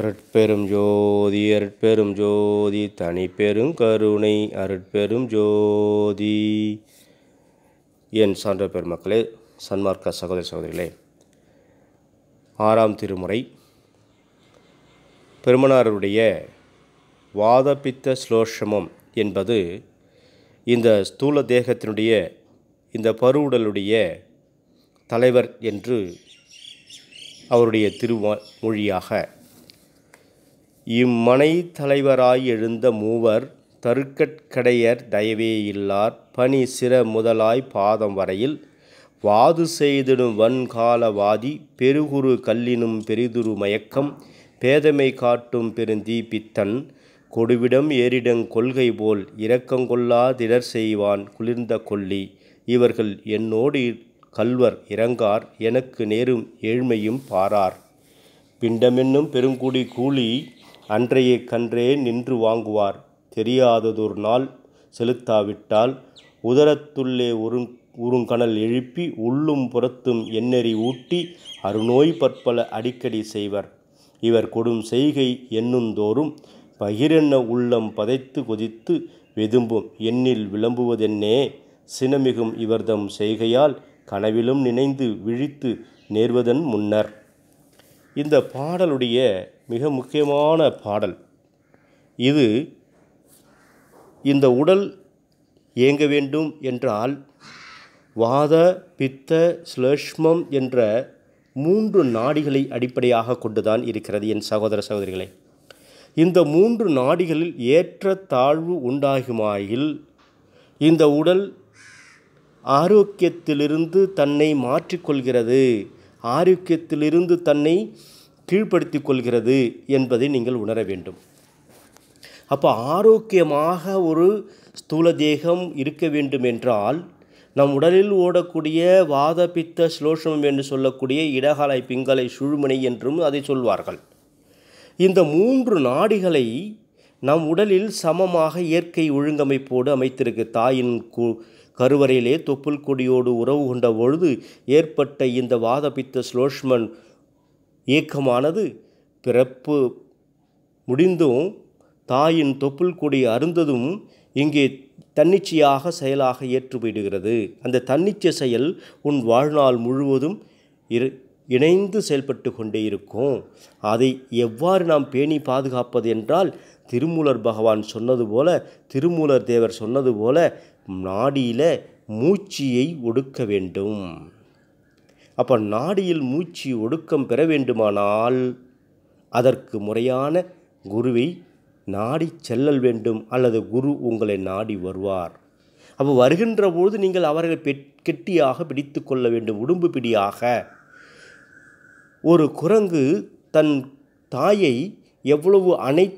அருட்பெரும் ஜோதி அருட்பெரும் ஜோதி தனிப்பெரும் கருணை அருட்பெரும் ஜோதி என் சான்ற பெருமக்களே சன்மார்க்க சகோதர சகோதரிகளே ஆறாம் திருமுறை பெருமனாருடைய வாதபித்த ஸ்லோஷமம் என்பது இந்த ஸ்தூல தேகத்தினுடைய இந்த பருவுடலுடைய தலைவர் என்று அவருடைய திருமொழியாக இம்மனை தலைவராய் எழுந்த மூவர் தருக்கற்கடையர் தயவே இல்லார் பனி சிற முதலாய் பாதம் வரையில் வாது செய்திடும் வன்காலவாதி பெருகுரு கல்லினும் பெரிதுரு மயக்கம் பேதமை காட்டும் பெருந்தீபித்தன் கொடுவிடம் ஏறிடங் கொள்கை போல் இரக்கங்கொள்ளா திடர் செய்வான் குளிர்ந்த கொல்லி இவர்கள் என்னோடு கல்வர் இறங்கார் எனக்கு நேரும் ஏழ்மையும் பாரார் பிண்டமென்னும் பெருங்குடி கூலி அன்றைய கன்றே நின்று வாங்குவார் தெரியாததொரு நாள் செலுத்தாவிட்டால் உதரத்துள்ளே ஒரு உருங்கணல் எழுப்பி உள்ளும் புறத்தும் எண்ணெறி ஊட்டி அருநோய் பற்பல அடிக்கடி செய்வர் இவர் கொடும் செய்கை எண்ணுந்தோறும் பகிரென்ன உள்ளம் பதைத்து கொதித்து வெதும்பும் எண்ணில் விளம்புவதென்னே சினமிகும் இவர்தம் செய்கையால் கனவிலும் நினைந்து விழித்து நேர்வதன் முன்னர் இந்த பாடலுடைய மிக முக்கியமான பாடல் இது இந்த உடல் இயங்க வேண்டும் என்றால் வாத பித்த ஸ்லேஷ்மம் என்ற மூன்று நாடிகளை அடிப்படையாக கொண்டுதான் இருக்கிறது என் சகோதர சகோதரிகளை இந்த மூன்று நாடிகளில் ஏற்ற தாழ்வு உண்டாகுமாயில் இந்த உடல் ஆரோக்கியத்திலிருந்து தன்னை மாற்றிக்கொள்கிறது ஆரோக்கியத்திலிருந்து தன்னை கீழ்ப்படுத்தி கொள்கிறது என்பதை நீங்கள் உணர வேண்டும் அப்போ ஆரோக்கியமாக ஒரு ஸ்தூல தேகம் இருக்க வேண்டும் என்றால் நம் உடலில் ஓடக்கூடிய வாத பித்த என்று சொல்லக்கூடிய இடகாலை பிங்கலை சுழுமனை என்றும் அதை சொல்வார்கள் இந்த மூன்று நாடிகளை நம் உடலில் சமமாக இயற்கை ஒழுங்கமைப்போடு அமைத்திருக்கு தாயின் கு கருவறையிலே தொப்புள் கொடியோடு உறவு கொண்ட பொழுது ஏற்பட்ட இந்த வாதபித்த ஸ்லோஷ்மன் இயக்கமானது பிறப்பு முடிந்தும் தாயின் தொப்புள் கொடி அருந்ததும் இங்கே தன்னிச்சையாக செயலாக ஏற்றுவிடுகிறது அந்த தன்னிச்சை செயல் உன் வாழ்நாள் முழுவதும் இரு இணைந்து செயல்பட்டு கொண்டே இருக்கும் அதை எவ்வாறு நாம் பேணி பாதுகாப்பது என்றால் திருமூலர் பகவான் சொன்னது போல திருமூலர் தேவர் சொன்னது போல நாடியில் மூச்சியை ஒடுக்க வேண்டும் அப்போ நாடியில் மூச்சு ஒடுக்கம் பெற வேண்டுமானால் அதற்கு முறையான குருவை நாடி செல்லல் வேண்டும் அல்லது குரு உங்களை நாடி வருவார் அப்போ வருகின்ற பொழுது நீங்கள் அவர்களை கெட்டியாக பிடித்து கொள்ள வேண்டும் உடும்பு பிடியாக ஒரு குரங்கு தன் தாயை எவ்வளவு அணை